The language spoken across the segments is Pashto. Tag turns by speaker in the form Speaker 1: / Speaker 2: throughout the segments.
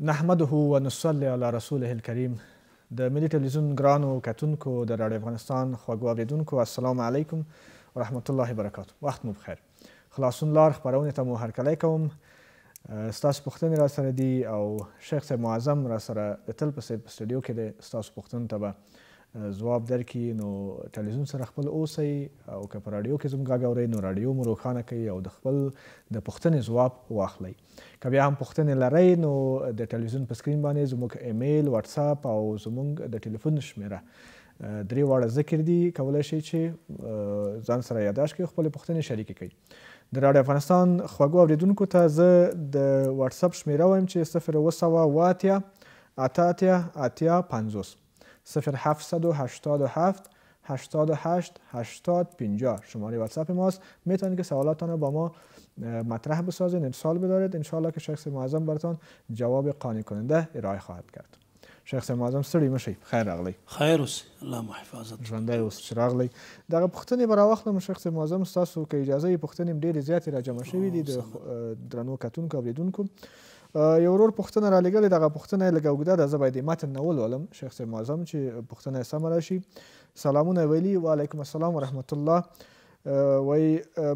Speaker 1: نحمده و نصلي علی رسوله الکریم د ملي ټلویزیون ګرانو کتونکو د راډیو افغانستان خوږو اوریدونکو السلام علیکم ورحمت الله وبرکاته وخت مو بخیر خلاصون لار خبرونه ته مو هرکلی کوم ستاسو پوښتنې را سره دي او شیخ صاحب معظم را سره د تل په سټوډیو کې د ستاسو پوښتنو ته به ځواب درکې نو ټلویزیون سره خپل اوسئ او که په راډیو کې زموږ غږ اورئ نو راډیو مو روښانه کوي او د خپل د پوښتنې ځواب واخلئ که بیا هم پوښتنې لرئ نو د ټلویزیون په سکرین باندې زموږ ایمیل واتساپ او زموږ د ټلیفون شمیره درې واړه ذکر دي کولای شئ چې ځان سره یاداشت کړئ خپل پوښتنې شریکې کړئ د راډیو افغانستان خوږو اوریدونکو ته زه د واتساپ شمیره وایم چې صفر اوه سوه اوه اتیا اته اتیا اتیا پنځوس 0787 88 80 50 شماره واتساپ ماست میتونید که سوالاتتان رو با ما مطرح بسازید ارسال بدارید انشالله که شخص معظم براتون جواب قانع کننده ارائه خواهد کرد شخص معظم سړی مشی خیر اغلی خیر اوس الله مو حفاظت اوس چراغلی دغه پختنی برا وخت مو شخص معظم تاسو که اجازه پختن ډېرې زیادی را جمع شوې دي درنو کتون اوریدونکو یو ورور پوښتنه را لګلې دغه پوښتنه لږه اوږده ده زه باید یې متن نه ولولم شیخ صاحب معظم چې پوښتنه یې سمه راشي سلامونه ویلي وعلیکم السلام ورحمت الله وای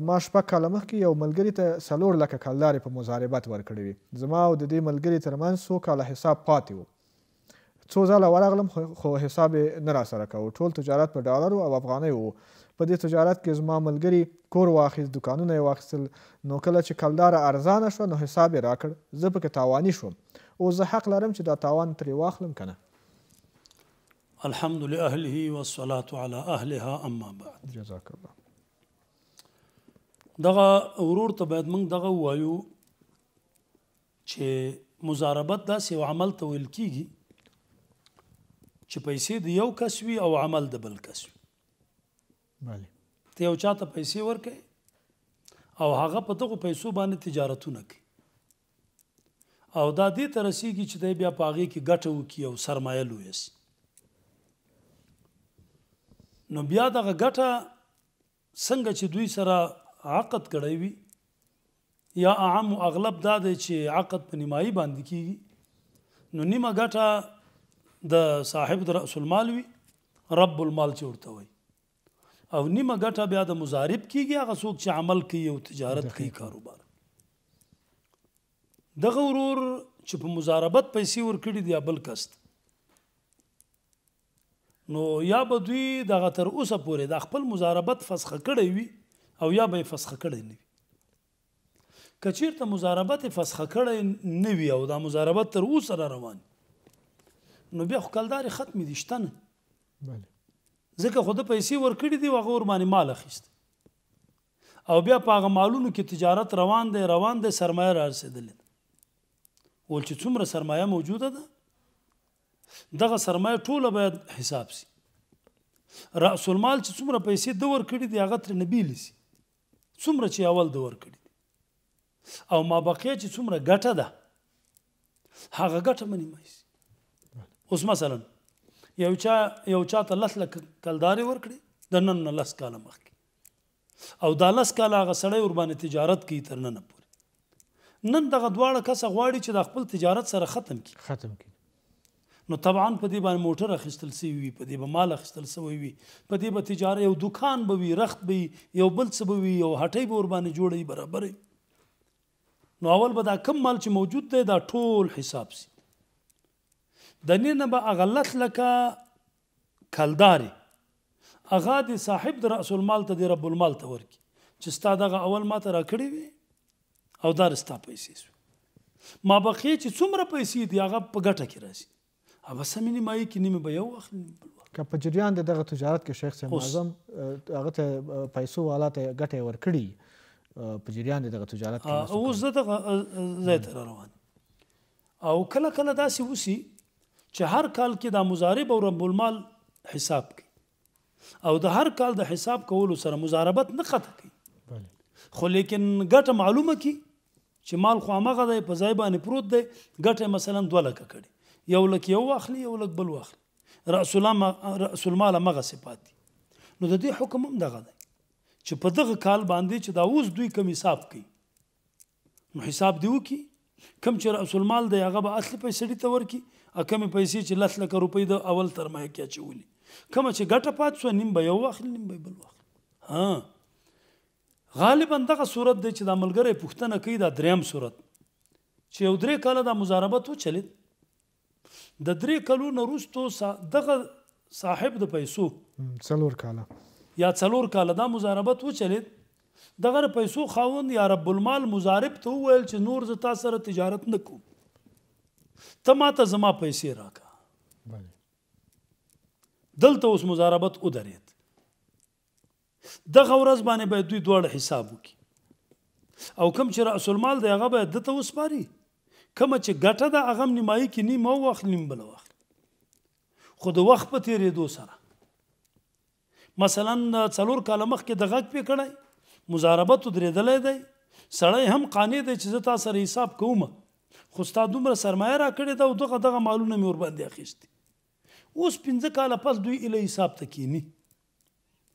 Speaker 1: ما شپږ کاله مخکې یو ملګري ته څلور لکه کلدارې په مزاربت ورکړې وي زما او د دې ملګري ترمنځ څو کاله حساب پاتې و څو ځله ورغلم خو حساب یې نه راسره کوو ټول تجارت په ډالرو او افغانۍ و په دې تجارت کې زما ملګري کور واخیست دوکانونه یې واخیستل نو کله چې کلداره ارزانه شوه نو حساب یې راکړ زه پکې تاواني شوم او زه حق لرم چې دا تاوان ترې واخلم که نه
Speaker 2: الحمد لأهله والصلاة على أهلها أما بعد جزاك الله دغه ورور ته باید موږ دغه ووایو چې مزاربت داسې یو عمل ته ویل کیږي چې پیسې د یو کس وي او عمل د بل کس وي بله ته یو چاته پیسې ورکې او هغه په دغه پیسو باندې تجارتونه کوي او دا دې تر رسیدي چې د بیا پاغي کې ګټه وکي او سرمایه لوي نو بیا دغه ګټه څنګه چې دوی سره عقد کړی وي یا عام اغلب دا دی چې عقد په نیمایي باندې کیږي نو نیمه ګټه د صاحب د رأس المال وي رب المال چې ورته وي او نیمه ګټه بیا د مزارب کیږي هغه څوک چې عمل کوي او تجارت کوي کاروبار دغه ورور چې په مزاربت پیسې ورکړي دی بل کست نو یا به دوی دغه تر اوسه پورې د خپل مزاربت فسخ کړی وي او یا به فسخ کړی نه وي کچیر ته مزاربت فسخ کړی نه وي او دا مزاربت تر اوسه را روان نو بیا خو کلداري ختم دي شته نه بله ځکه خود پیسې ورکړي دي هغه ور باندې مال اخیست او بیا پاغه مالونو کې تجارت روان دی روان دی سرمایه راځېدل ول چې څومره سرمایه موجوده ده دغه سرمایه ټوله باید حساب شي راس المال چې څومره پیسې د ور کړی دی هغه تر نبیل سي څومره چې اول د ور کړی او ما بقیه چې څومره ګټه ده هغه ګټه منی مې اوس مثلا یو چا یو چا ته لس لک کلداري ورکړي د نن لس کال مخکې او دا لس کال هغه سړی ور باندې تجارت کوي تر نن پورې نن دغه دواړه کس غواړي چې د خپل تجارت سره ختم کړي ختم کړي نو طبعا په دې باندې موټر اخیستل سی وي په دې باندې مال اخیستل سوی وي په دې باندې تجارت یو دکان به وي رخت به یو بل څه به وي یو هټۍ به ور باندې جوړي برابرې نو اول به دا کم مال چې موجود دی دا ټول حساب سي د نن به اغلت لکه کلداري اغا دي صاحب د راس المال ته دی رب المال ته ورکی چې ستا دغه اول ما ته راکړی وي او دا رستا پیسې سو ما بقي چې څومره پیسې دی هغه په ګټه کې راځي هغه سمینی مای کې نیمه به یو اخلي
Speaker 1: که په جریان د دغه تجارت کې شیخ سیم اعظم هغه ته پیسو والا ته ګټه ورکړي په جریان دغه تجارت کې
Speaker 2: اوس دغه زیات روان او کله کله داسې وسی چې هر کال کې د مضارب او رب المال حساب کوي او د هر کال د حساب کولو سره مزاربت نه خطه کوي خو لیکن ګټه معلومه کی چې مال خو هغه دی په ځای باندې پروت دی ګټه مثلا 2 لک کړي یو لک یو واخلي یو لک بل واخلي راس المال راس المال مغه صفات نو د دې حکم هم دغه دی چې په دغه کال باندې چې دا اوس دوی کم حساب کوي نو حساب دیو کی کم چې راس المال دی هغه به اصلي پیسې ته ورکی اکمه پیسې چې لس لک روپۍ د اول ترمایه کې چولې کوم چې ګټه پات سو نیم به یو واخل نیم به بل واخل ها غالبا دغه صورت دی چې د عملګرې پښتنه کوي دا دریم صورت چې یو درې کاله د مزاربت و چلید د درې کلو نه وروستو سا دغه صاحب د پیسو
Speaker 1: څلور کاله
Speaker 2: یا څلور کاله دا مزاربت و چلید دغه پیسو خاوند یا رب المال مزارب ته وویل چې نور زتا سره تجارت نکوم ته ما ته زما پیسې راکا دلته اوس مزاربت ودرید دغه ورځ باندې باید دوی دواړه حساب وکړي او کم چې رأس المال دی هغه باید دته وسپاري کمه چې ګټه ده هغه نیمایي کې نیم او وخت نیم بل وخت خو د وخت په تیرېدو سره مثلا څلور کاله مخکې د غږ پې کړی مزاربت درېدلی دی سړی هم قانع دی چې زه تا سره حساب کوم خو ستا دومره سرمایه را کړې ده او دغه دغه مالونه مې ورباندې اخیستي اوس پنځه کاله پس دوی اله حساب ته کینی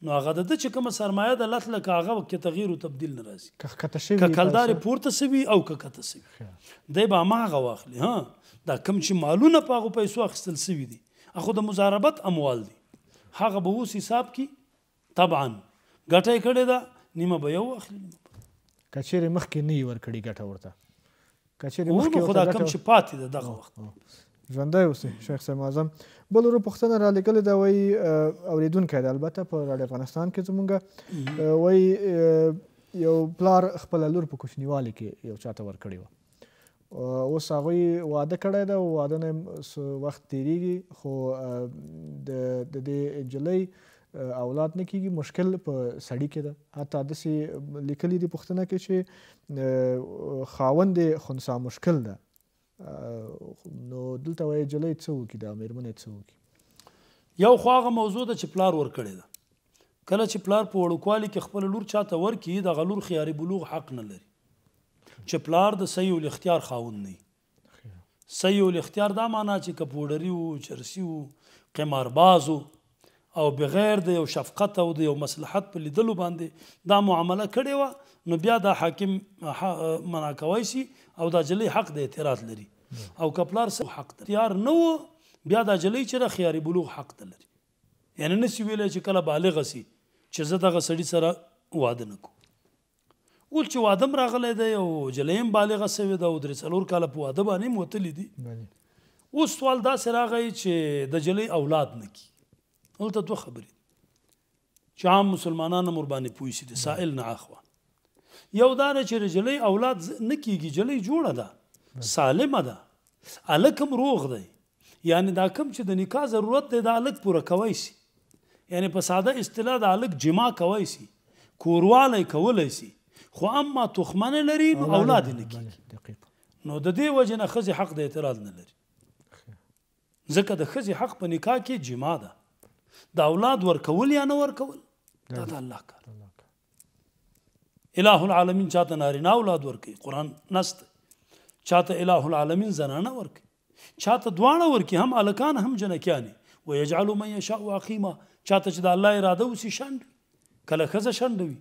Speaker 2: نو هغه د چې کومه سرمایه د لت لکه هغه کې تغییر او تبديل نه راځي
Speaker 1: که کته شي که کلدار
Speaker 2: پورته سوي او که کته سوي دی به ما هغه واخلي ها دا کم چې مالونه په هغه پیسو اخیستل سوي دي اخو د مزاربت اموال دي هغه به اوس حساب کی طبعا ګټه کړې ده نیمه به یو اخلي
Speaker 1: کچېره مخ کې نه ور کړی ګټه ورته کچېرې مخکې خدا کم چې
Speaker 2: پاتې ده دغه
Speaker 1: وخت ژوندی اوسې شیخ صاحب معظم بل ورو پوښتنه را لګلې ده وایي اورېدونکی ده البته په راډیو افغانستان کې زمونږ وایي یو پلار خپله لور په کوچنیوالي کې یو چاته ورکړې وه اوس هغوی واده کړی ده واده نه وخت تېرېږي خو د دې نجلۍ اولاد نه کیږي مشکل په سړی کې ده حتی داسې لیکلي دي پوښتنه کې چې خاوند خنسا مشکل ده نو دلته وایي جلۍ څه وکړي دا مېرمنې څه وکړي
Speaker 2: یو خو هغه موضوع ده چې پلار ورکړې ده کله چې پلار په وړوکوالي کې خپل لور چاته ورکړي دغه لور خیاري بلوغ حق نه لري چې پلار د صحیح الاختیار خاوند نه صحیح الاختیار دا معنا چې کپوډري وو چرسي وو قمارباز وو او بغیر د یو شفقت او د یو مصلحت په لیدلو باندې دا معامله کړې و نو بیا دا حاکم منع کوي شي او دا جلی حق د اعتراض لري او کپلار سره حق تیار نه و بیا دا جلی چې خیاري بلوغ حق لري یعنی نسی ویل چې کله بالغ سي چې زه دغه سړی سره واده نکو ول چې وادم راغلی دی او جلیم بالغ سوی دا او درې څلور کاله په واده باندې موتلی
Speaker 1: دی
Speaker 2: اوس سوال دا سره راغی چې د جلی اولاد نکی دلته دوه خبرې چې عام مسلمانانو مر باندې پوي سي دي سائل نه اخوا یو دا چې رجلې اولاد نه کیږي جلې جوړه ده سالمه ده الکم روغ دی یعنی دا کم چې د نکاح ضرورت دی دا الک پوره کوي سي یعنی په ساده اصطلاح د الک جما کوي سي کورواله کولای سي خو اما تخمنه لري نو اولاد نه کیږي نو د دې وجه نه خزي حق د اعتراض نه لري ځکه د خزي حق په نکاح کې جما ده د اولاد ورکول یا نه ورکول دا د الله کار الہ العالمین چاته نارینه اولاد ورکي قران نست چاته الہ العالمین زنانه ورکي چاته دواړه ورکي هم الکان هم جنکیانی ويجعل من يشاء عقیما چاته چې د الله اراده وسی شند کله خزه شند وي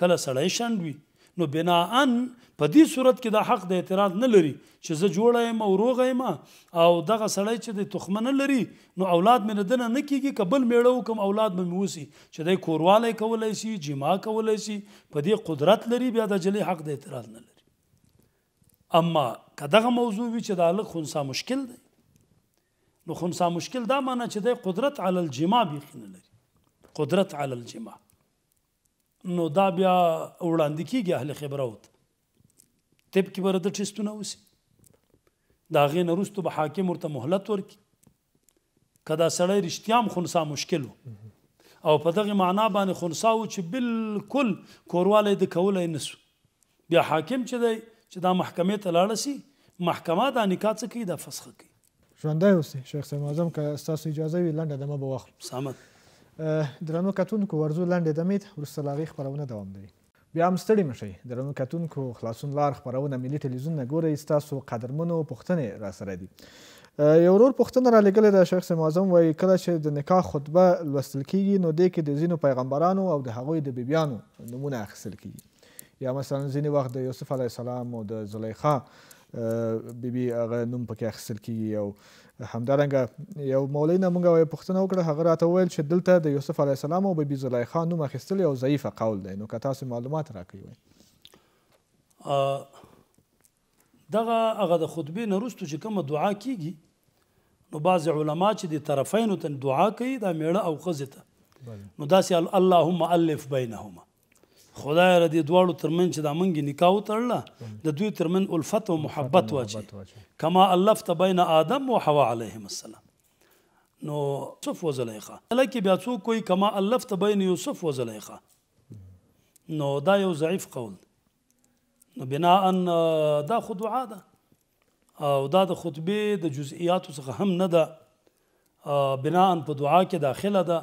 Speaker 2: کله سړی شند وي نو بناان په دې صورت کې د حق د اعتراض نه لري چې زه جوړه یم او روغه یم او دغه سړی چې د تخمه نه لري نو اولاد مې نه دنه نه کیږي قبل میړه وکم اولاد مې موسی چې دای کورواله کولای شي جما کولای شي په دې قدرت لري بیا د جلی حق د اعتراض نه لري اما کداغه موضوع وی چې د الګ خنسا مشکل دی نو خنسا مشکل دا معنی چې د قدرت علی الجما بیخ نه لري قدرت علی الجما نو دا بیا وړاندې کیږي اهل خبره وت طب کې برته ټیسټونه وسی دا غي نرستو به حاکم ورته مهلت ورکي کدا سړی رښتیام خنسا مشکل او په دغه معنا باندې خنسا و چې بالکل کورواله د کولای نسو بیا حاکم چې دی چې دا محکمې ته لاړ شي محکمه دا نکاح څه کوي دا فسخ کوي
Speaker 1: ژوندای اوسئ شیخ صاحب اعظم که ستاسو اجازه وي لنډه دمه به واخلم سامت درنو کتونکو ورزو لنډې دمې ته وروسته له خپرونه دوام لري بیا هم ستړي مشئ درنو کتونکو خلاصون لار خپرونه ملي ټلویزیون نه ګورئ ستاسو قدرمنو پوښتنې راسره دي یو ورور پوښتنه را لګلې ده شیخ معظم وایي کله چې د نکاح خطبه لوستل کیږي نو دې کې د ځینو پیغمبرانو او د هغوی د بیبیانو نومونه اخیستل کیږي یا مثلا ځینې وخت د یوسف علیه السلام او د زلیخا بیبي هغه نوم پکې اخیستل کیږي او همدارنګه یو مولوی نه مونږ یو پوښتنه وکړه هغه راته وویل چې دلته د یوسف علیه السلام او بیبي زلیخا خان نوم اخیستل یو ضعیفه قول دی نو که تاسو معلومات راکوي
Speaker 2: دغه هغه د خطبې نه وروسته چې کومه دعا کیږي نو بعض علما چې د طرفینو ته دعا کوي دا میړه او ښځې ته نو داسې اللهم الف بینهما خدای را دې دواړو ترمن چې دا منګي نکاح وتړله د دوی ترمن الفت او محبت واچي کما الفت بین آدم او حوا علیهم السلام نو یوسف و زلیخا لکه بیا څوک کوئی کما الفت بین یوسف و زلیخا نو دا یو ضعیف قول نو بنا ان دا خود عاده او دا د خطبه د جزئیات څخه هم نه ده بنا ان په دعا کې داخله ده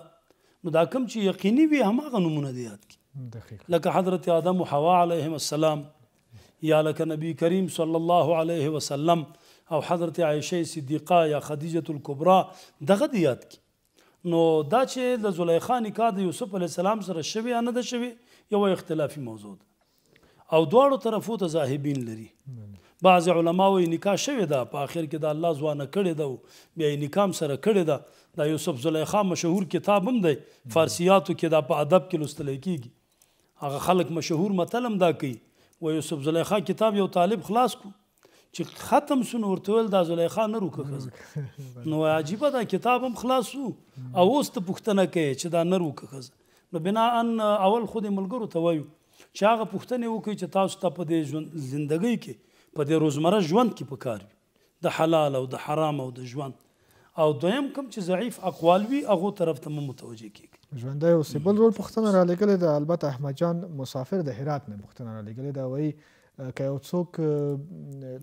Speaker 2: نو دا کم چې یقیني وي هماغه نمونه دی یاد کی دقیق لکه حضرت آدم و حوا علیهم السلام یا لکه نبی کریم صلی الله علیه وسلم او حضرت عایشه صدیقه یا خدیجه الکبرى دغه دی یاد کی نو دا چې د زلیخا نکاح د یوسف علی السلام سره شوی نه ده شوی یو اختلافي موضوع ده او دواړو طرفو ته زاهبین لري بعض علما وایي نکاح شوی ده په اخر کې د الله ځوانه کړی ده بیا یې نکام سره کړی ده د یوسف زلیخا مشهور کتاب هم دی فارسیاتو کې دا په ادب کې لوستل کیږي هغه خلک مشهور متلم دا کوي و یوسف زلیخا کتاب یو طالب خلاص کو چې ختم سونه ورته ول دا زلیخا نه روکه نو عجیب دا کتاب هم خلاص وو او اوس ته پوښتنه کوي چې دا نه روکه خزه نو بنا ان اول خود ملګرو ته وایو چې هغه پوښتنه وکړي چې تاسو ته په دې ژوند زندګۍ کې په دې روزمره ژوند کې پکار د حلال او د حرام او د ژوند او دویم کوم چې ضعیف اقوال وي هغه طرف ته متوجه کیږي
Speaker 1: ژوندۍ اوسې بل ډول پوښتنه را لګلې ده البته احمد جان مسافر د هرات نه پوښتنه را لګلې ده وایي که یو څوک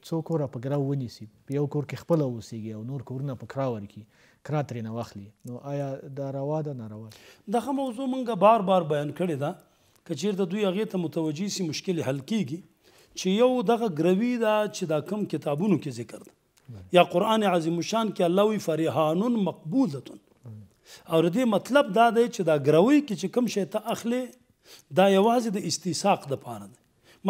Speaker 1: څو کوره په ګراو ونیسي په یو کور کې خپله اوسیږي او نور کورونه په کرا ورکي کرا ترېنه واخلي نو آیا دا روا ده ناروا
Speaker 2: ده دغه موضوع موږ بار بار بیان کړې ده که چېرته دوی هغې ته متوجه سي مشکل حل کیږي چې یو دغه ګروي ده چې دا کم کتابونو کې ذکر ده یا قرآن عظیم شان کې الله وی فریحانون مقبولتون او دې مطلب دا دی چې دا ګروي کې چې کم شی ته اخلي دا یوازې د استیساق د پاره دی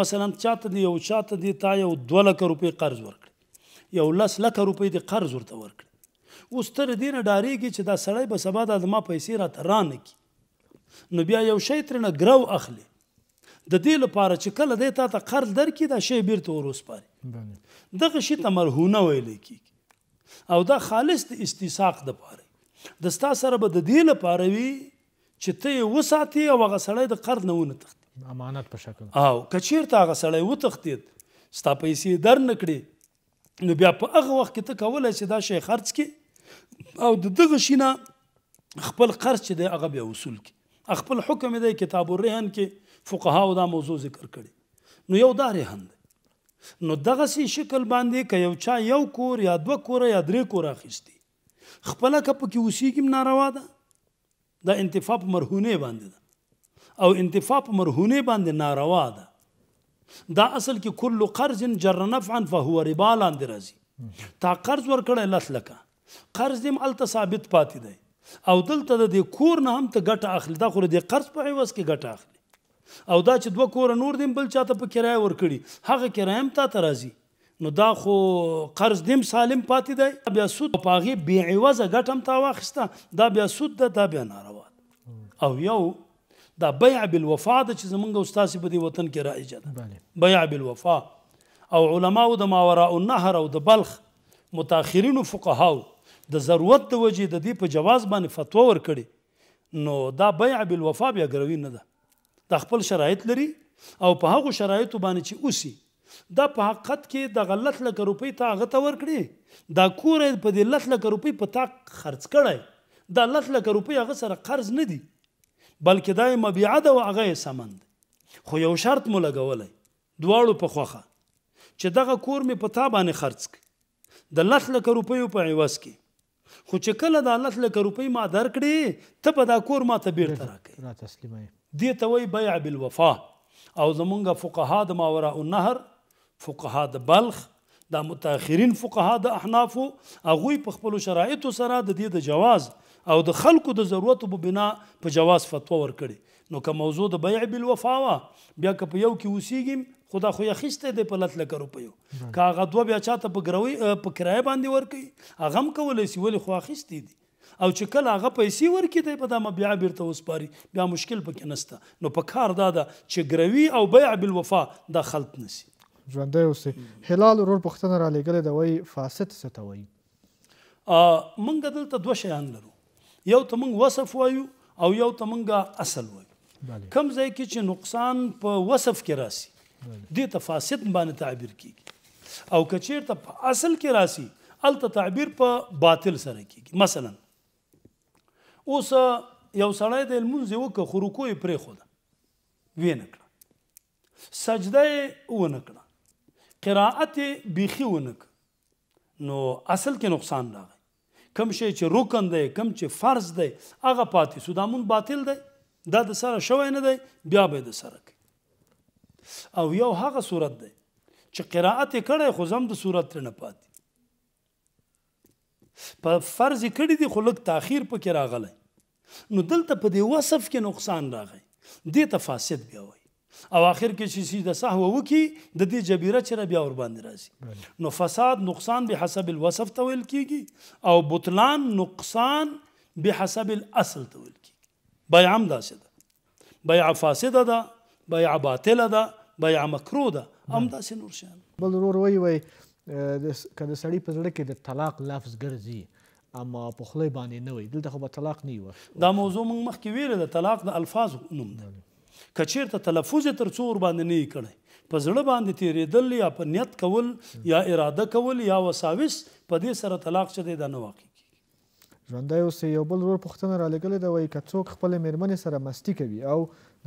Speaker 2: مثلا چاته دی یو چاته دی تا یو 2 لک روپۍ قرض ورکړي یو لس لک روپۍ دی قرض ورته ورکړي اوس تر دې نه ډاریږي چې دا سړی به سبا د ما پیسې راته رانه کی نو بیا یو شی تر نه ګرو اخلي د دې لپاره چې کله دې تا ته قرض درکې دا شی بیرته وروس پاره دغه شی ته مرهونه ویل کیږي او دا خالص د استیساق د پاره د ستا سره به د دې لپاره وي چې ته یې وساتې او هغه سړی د قرض نه ونه
Speaker 1: تښتي امانت په شکل
Speaker 2: او که چېرته هغه سړی وتښتېد ستا پیسې در نه کړې نو بیا په هغه وخت کې ته کولی چې دا شی خرڅ کې او د دغه شي نه خپل قرض چې دی هغه بیا وصول کړي خپل حکم دی کتاب الرهن کې فقهاو دا موضوع ذکر کړي نو یو دا رهن دی نو دغه سي شکل باندې ک یو چا یو کور یا دو کور یا درې کور اخیستی خپل کپ کې اوسېږم ناروا ده دا انتفاع په مرهونه باندې ده او انتفاع په مرهونه باندې ناروا ده دا اصل کې کل قرض جر نفعا فهو ربا لاندې راځي تا قرض ورکړی لس لکه قرض دې هلته ثابت پاتې دی او دلته د دې کور نه هم ته ګټه اخلي دا خو د قرض په عوض کې ګټه اخلي او دا چې دوه کور نور دیم بل چاته په کرایه ورکړي هغه کرایم تا ته راځي نو دا خو قرض نیم سالم پاتې دی بیا سود په هغې بې عوضه ګټه هم تا واخیسته دا بیا سود ده دا بیا ناروا ده او یو دا بیع بالوفا ده چې زمونږ استاد په دې وطن کې رایجه ده بیع بالوفا او علماو د ماوراء النهر او د بلخ متأخرینو فقهاو د ضرورت د وجې د دې په جواز باندې فتوا ورکړي نو دا بیع بالوفا بیا ګروي نه ده دا خپل شرایط لري او په هغو شرایطو باندې چې اوسي دا په حقیقت کې د غلط لکه روپۍ ته هغه ته ورکړي دا کور په دې لس لکه روپۍ په تا خرڅ کړی دا لس لکه روپۍ هغه سره قرض نه دي بلکې دا یې مبیعه ده او هغه یې سامان دی خو یو شرط مو لګولی دواړو په خوښه چې دغه کور مې په تا باندې خرڅ کړي د لس لکه روپیو په عوض کې خو چې کله د لس لکه روپۍ ما درکړې ته به دا کور ما ته بیرته
Speaker 1: راکړې
Speaker 2: دې ته وایي بیع بالوفا او زمونږ فقها د ماوراء النهر فقها د بلخ د متأخرین فقها د احناف هغه په خپل شرایطو سره د دې د جواز او د خلکو د ضرورت په بنا په جواز فتوا ورکړي نو که موضوع د بیع بالوفا وا بیا که په یو کې وسیګم خدا خو یخسته د پلت لکه روپیو کاغه دو بیا چاته په گروي په کرایه باندې ورکي اغم کولای سی ولې خو اخسته دي او چې کله هغه پیسې ورکې دی په دا بیا بیرته وسپاري بیا مشکل پکې نسته نو په کار دا ده چې ګروي او بیع بالوفا دا
Speaker 1: خلط نسی ژوندی اوسئ هلال ورور پوښتنه را لېږلې ده وایي فاسد څه ته وایي
Speaker 2: موږ دلته دوه شیان لرو یو ته موږ وصف وایو او یو ته موږ اصل وایو کم ځای کې چې نقصان په وصف کې راسي دې ته فاسد باندې تعبیر کیږي او کچیر ته په اصل کې راسي الته تعبیر په باطل سره کیږي مثلا اوس یو سړی د لمونځ وکړه خو رکوع یې پرېښوده ویې نه کړه سجده یې ونه کړه قراءت بیخي ونک نو اصل کې نقصان راغی کم شي چې رکن دی کم چې فرض دی هغه پاتې سو دامون باطل دی دا د سره شوی نه دی بیا به د سره کوي او یو هغه صورت دی چې قراءت کړي خو زم د صورت نه پاتې په فرض کړي دی خو لک تاخير پکې راغلی نو دلته په دې وصف کې نقصان راغی دې تفاسد بیا وایي او اخر کې چې سي د سهو وکي د دې جبيره چر بیا ور باندې راځي نو فساد نقصان به حسب الوصف تویل کیږي او بطلان نقصان به حسب الاصل تویل کیږي بيع عمدا سده بيع فاسده ده بيع باطله ده بيع مکرو ده
Speaker 1: عمدا سي نور شان بل ورور وای وای کله سړی په زړه کې د طلاق لفظ ګرځي اما په خله باندې نه وي دلته خو به طلاق نه و
Speaker 2: دا موضوع موږ مخکې ویل د طلاق د الفاظ نوم ده کچیر ته تلفظ تر څو ور باندې نه کړي په زړه باندې تیرېدل یا په نیت کول یا اراده کول یا وساوس په دې سره طلاق چې دی دا نه واقع
Speaker 1: ژوندای اوسې یو بل ورور پوښتنه را لګلې ده وایي که څوک خپلې میرمنې سره مستی کوي او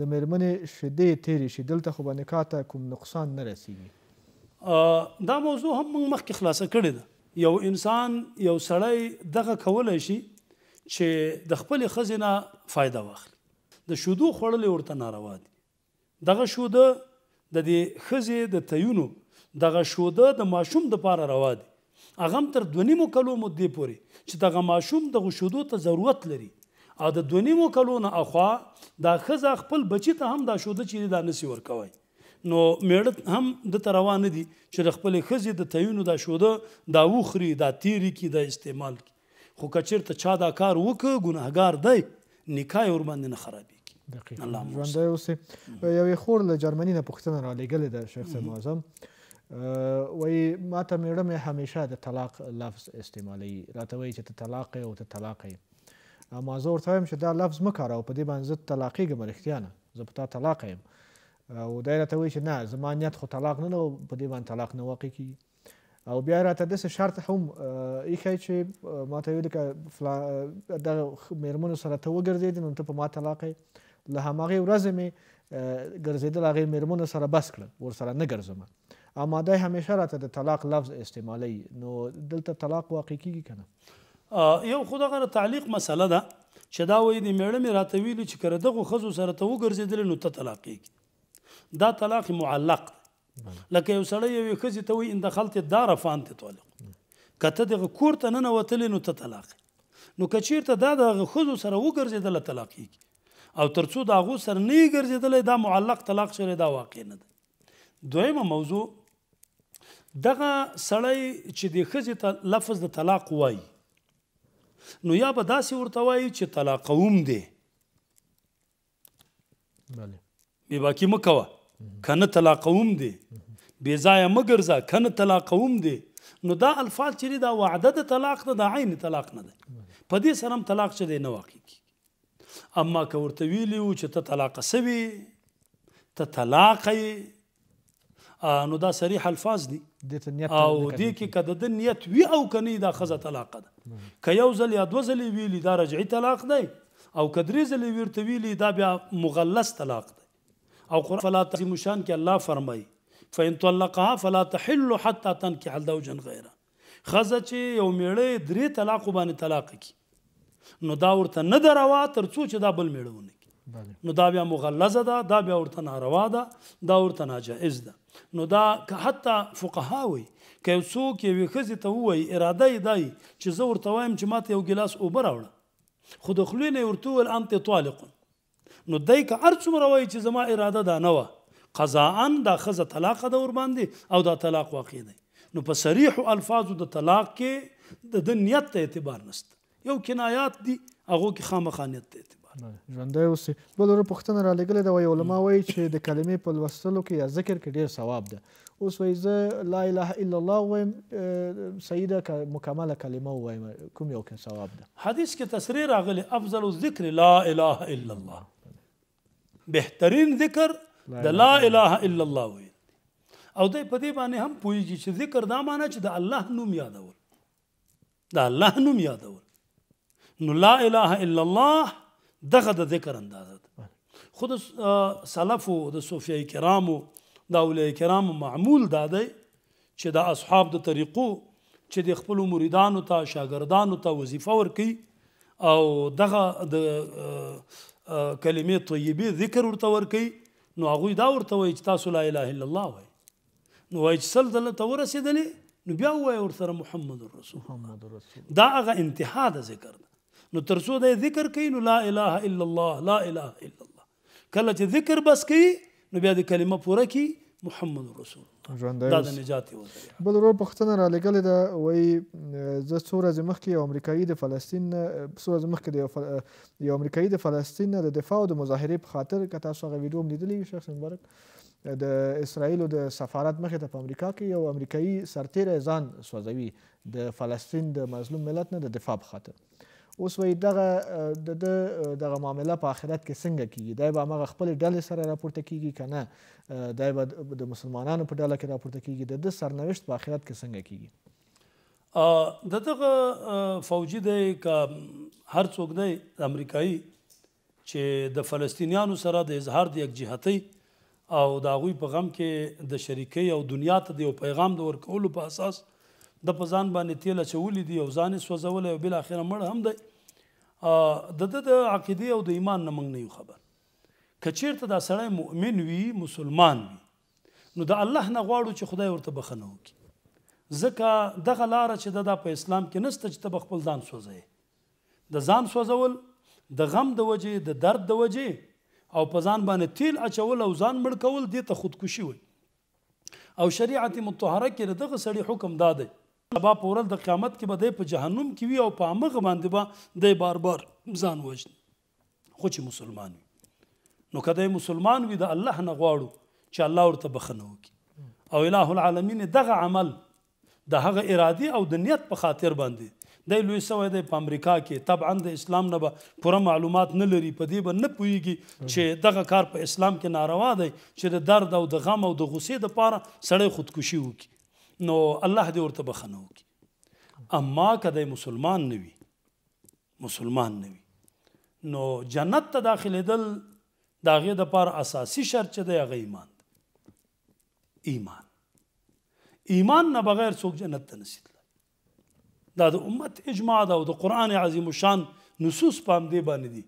Speaker 1: د میرمنې شیدې تیرې شي دلته خو به نکاح ته کوم نقصان نه
Speaker 2: رسیږي دا موضوع هم موږ مخکې خلاصه کړې ده یو انسان یو سړی دغه کولی شي چې د خپلې ښځې نه فایده واخلي د شودو خړلې ورته ناروا دي دغه شوده د دې خزه د تیونو دغه شوده د ماشوم د پاره روا دي هغه تر دونیمو کلو مدې پوري چې دغه ماشوم دغه شودو ته ضرورت لري او د دونیمو کلو نه اخوا دا خزه خپل بچی ته هم دا شوده چیرې دا نسی ورکوي نو میړه هم د روان دي چې خپل خزه د تیونو دا شوده دا وخري دا تیری کی دا استعمال کی خو کچیر ته چا دا کار وک ګناهګار دی نکای ور باندې نه خرابي
Speaker 1: دقیقاً ژوندی اوسي یوې خور له جرمني نه پوښتنه رالیږلې ده شیخ صاحب معظم وایي ماته میړه مې همیشه د طلاق لفظ استعمالوي راته وایي چې ته طلاق یې او ته طلاق یې ما زه ورته وایم چې دا لفظ مه کاروه په دې باندې زه طلاقېږم رښتیا نه زه په تا طلاق یم او دا راته وایي چې نه زما نیت خو طلاق نه ده او په دې باندې طلاق نه واقع کیږي او بیا راته داسې شرط هم ایښی چې ما ته ویلي که دغه میرمنو سره ته وګرځېدې نو ته په ما طلاق یې له هماغې ورځې مې ګرځېدل هغې میرمنو سره بس کړل ورسره نه ګرځم اماده همیشه راته د طلاق لفظ استعمالی نو دلته طلاق واقع کیږي که
Speaker 2: نه یو خو دغه تعلیق مسله ده چې دا وایي د میړه مې راته ویلي چې که دغو ښځو سره ته وګرځېدلې نو ته طلاق کیږي دا طلاق معلق لکه یو سړی یوې ښځې ته وایي ان دخلت الدار فانت طالق کته دغه کور ته ننوتلې نو ته طلاق نو که چیرته دا د ښځو سره وګرځېدله طلاق کیږي او ترڅو دا غو سر نه ګرځیدل دا معلق طلاق شری دا واقع نه ده دویمه موضوع دغه سړی چې د خزې ته لفظ د طلاق وای نو یا به داسې ورته وای چې طلاقوم دی
Speaker 1: بله
Speaker 2: بی باکی مکوه کنه طلاقوم دی بی ځای مګرځه کنه طلاقوم دی نو دا الفاظ چې دا وعده د طلاق نه د عین طلاق نه ده په دې سره طلاق چې دی نه واقع کی اما که ورته ویلی وو چې ته طلاق سوي ته طلاق نو دا صریح الفاظ دي او دې کې که د ده نیت وي او که نه دا ښځه طلاقه ده که یو ځل یا دوه ځلې ویلي دا رجعي طلاق دی او که درې ځلې ورته ویلي دا بیا مغلس طلاق دی او قرآن فلا تعظیم شان کې الله فرمایي فإن طلقها فلا تحل حتى تنكح زوجا غيره خزه چې یو میړه درې طلاق باندې طلاق کی نو دا ورته نه دروا تر څو چې دا بل میړونه کی نو دا بیا مغلظه ده دا بیا ورته ناروا ده دا ورته ناجائز ده نو دا که حتی فقها وي که څوک یو خزي ته وای اراده یې دای چې زه ورته وایم چې ماته یو ګلاس اوبر راوړه خو د خلې نه ورته ول انت طالق نو دای که ارڅوم راوي چې زما اراده ده نه و قضاءً دا خزه طلاق ده ور باندې او دا طلاق واقع دی نو په صریح الفاظو د طلاق کې د نیت ته اعتبار نشته یو کنایات دي هغه کې خامخانیت دی
Speaker 1: ژوندۍ اوسي بل ور پوښتنه را لګلې ده وایي علما وایي چې د کلمې په لوستلو کې یا ذکر کې ډېر ثواب ده اوس وایي زه لا اله الا الله وایم سیده مکمله کلمه ووایم کوم یو کې ثواب ده
Speaker 2: حدیث کې تصریح راغلی افضل الذکر لا اله الا الله بهترین ذکر د لا اله الا الله ویل او دی په دې باندې هم پوهیږي چې ذکر دا معنی چې د الله نوم یادول د الله نوم یادول نو لا اله الا الله دغه د ذکر اندازه ده خود سلفو د صوفیای کرامو د اولیاء کرامو معمول دا دی چې د اصحاب د طریقو چې د خپل مریدانو ته شاګردانو ته وظیفه ورکي او دغه د کلمې طیبه ذکر ورته ورکي نو هغه دا ورته وایي چې تاسو لا اله الا الله وایي نو وایي چې سل دله ته ورسېدلې نو بیا وایي ورسره محمد رسول محمد رسول دا هغه انتها د ذکر ده نو ترسو د ذکر کوي نو لا اله الا الله لا اله الا الله کله چې ذکر بس کوي نو بیا د کلمه پوره کی محمد
Speaker 1: رسول دا د نجات یو بل ورو پښتنه را لګل دا وای ز سور از مخ کې امریکایي د فلسطین سور از مخ کې د فل... یو امریکایي د فلسطین د دفاع او د مظاهره په خاطر کته سو غویډو ملیدلې شخص مبارک د اسرایل او د سفارت مخ ته په امریکا کې یو امریکایي سرتیر ځان سوځوي د فلسطین د مظلوم ملت نه د دفاع په خاطر اوس وایي دغه د ده دغه معامله په آخرت کې څنګه کیږي دی به همغه خپلې ډلې سره راپورته کیږي که نه دی به د مسلمانانو په ډله کې راپورته کیږي د ده سرنوشت په آخرت کې څنګه
Speaker 2: کیږي د دغه فوجي دی که هر څوک دی امریکایي چې د فلسطینیانو سره د اظهار د یک جهتۍ او د هغوی په غم کې د شریکۍ او دنیا ته د یو پیغام د ورکولو په اساس د په ځان باندې تیل اچولی دي او ځان یې سوځولی او بالاخره مړ هم دی د ده د عقیدې او د ایمان نه موږ نه یو خبر که چېرته دا سړی مؤمن وي مسلمان وي نو د الله نه غواړو چې خدای ورته بخښنه وکړي ځکه دغه لاره چې د دا په اسلام کې نسته چې ته خپل ځان سوځې د ځان سوځول د غم د وجې د درد د وجې او په ځان باندې تیل اچول او ځان مړ کول دې ته خودکشي وي او شریعت مطهره کې دغه سړي حکم دادی سبا پورل د قیامت کې به د په جهنم کې وي او په امغه باندې به د بار بار ځان وژن خو چې مسلمان وي نو کله مسلمان وي د الله نه غواړو چې الله ورته بخنه وکړي او الٰه العالمین دغه عمل د هغه ارادي او د نیت په خاطر باندې د لوی سوې د امریکا کې طبعا د اسلام نه به پوره معلومات نه لري په دې به نه پويږي چې دغه کار په اسلام کې ناروا دی چې د درد او د غم او د غصې د پاره سړی خودکشي وکړي نو الله دې ورته بخنه وکړي اما کدی مسلمان نه وي مسلمان نه وي نو جنت ته داخلېدل د هغې دپاره اساسي شرط چې دی هغه ایمان دی ایمان ایمان نه بغیر څوک جنت ته نسی تللی دا د امت اجماع ده او د قرآن عظیم شان نصوص په همدې باندې دي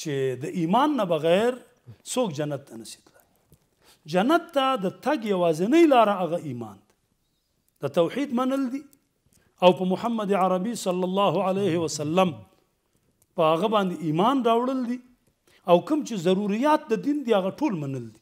Speaker 2: چې د ایمان نه بغیر څوک جنت ته نسی تللی جنت ته د تګ یوازینۍ لاره هغه ایمان د توحید منل دي او په محمد عربي صلی الله علیه وسلم په هغه باندې ایمان راوړل دي او کوم چې ضرورت د دین دی هغه ټول منل دي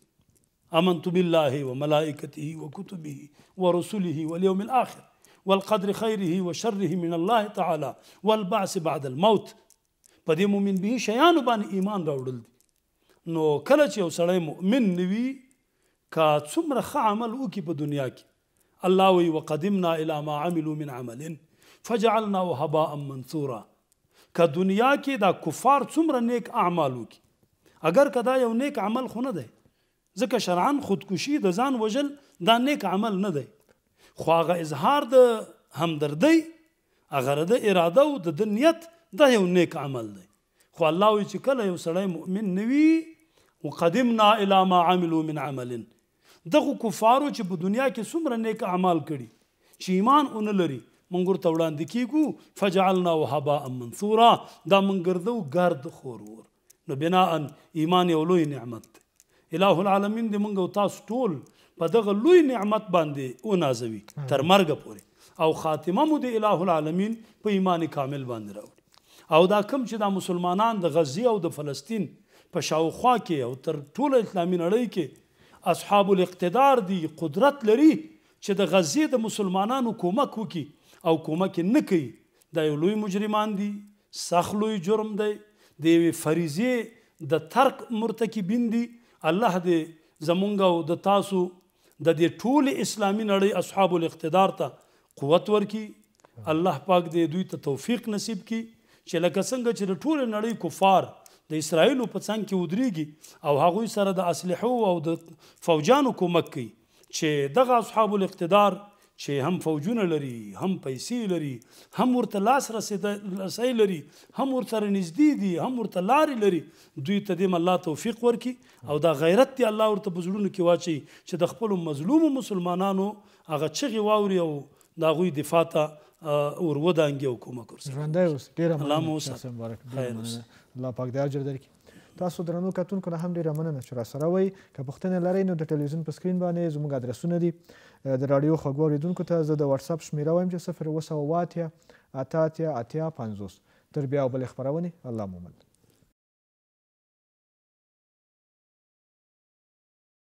Speaker 2: امنت بالله وملائكته وكتبه ورسله واليوم الاخر والقدر خيره وشره من الله تعالى والبعث بعد الموت په دې مؤمن به شیان باندې ایمان راوړل دي نو کله چې یو سړی مؤمن نوي کا څومره ښه عمل وکي په دنیا کې الله وی وقدمنا الى ما عملوا من عمل فجعلنا هباء منثورا که دنیا کې دا کفار څومره نیک اعمال وکي اگر کدا یو نیک عمل خو نه دی ځکه شرعن خودکشي د ځان وجل دا نیک عمل نه دی خو هغه اظهار د همدردی هغه د اراده او د نیت دا یو نیک عمل دی خو الله وی چې کله یو سړی مؤمن نوي وقدمنا الى ما عملوا من عمل دغه کفارو چې په دنیا کې څومره نیک اعمال کړي چې ایمان اون لري مونږ ته وړاندې کیګو فجعلنا وهبا منثورا دا مونږ ګرځو ګرد خورور نو بنا ان ایمان یو لوی نعمت الہ العالمین دې مونږ او تاسو ټول په دغه لوی نعمت باندې او نازوي تر مرګ پورې او خاتمه مو دې الہ العالمین په ایمان کامل باندې راوړي او دا کم چې دا مسلمانان د غزي او د فلسطین په شاوخوا کې او تر ټوله اسلامي نړۍ کې اصحاب الاقتدار دي قدرت لري چې د غزې د مسلمانانو کومک وکي او کومک نه کوي دا یو لوی مجرمان دي سخت لوی جرم دی د یوې فریضې د ترک مرتکبین دي الله دې زمونږ او د تاسو د دې ټول اسلامي نړۍ اصحاب الاقتدار ته قوت ورکي الله پاک دې دوی ته توفیق نصیب کړي چې لکه څنګه چې د ټول نړۍ کفار د اسرایلو په څنګ کې ودرېږي او هغوی سره د اسلحو او د فوجانو کومک کوي چې دغه اصحاب الاقتدار چې هم فوجونه لري هم پیسې لري هم ورته لاس رسي لري هم ورته نږدې دي هم ورته لارې لري دوی ته دې الله توفیق ورکړي او دا غیرت دی الله ورته په زړونو کې واچي چې د خپل مظلوم مسلمانانو هغه چغې واوري او د هغوی دفاع ته اور ودانګي او کومه
Speaker 1: کور ژوندۍ اوس ډیره الله مو ساتي الله پاک دې اجر درکړي تاسو درنو کتونکو نه هم ډیره مننه چې را سره وای که پوښتنه لرئ نو د ټلویزیون په سکرین باندې زموږ ادرسونه دي د راډیو خوږو اورېدونکو ته زه د واتس اپ شمیره وایم چې 0 وسو واتیا اتاتیا اتیا 50 تر بیا بل خبرونه الله مو مل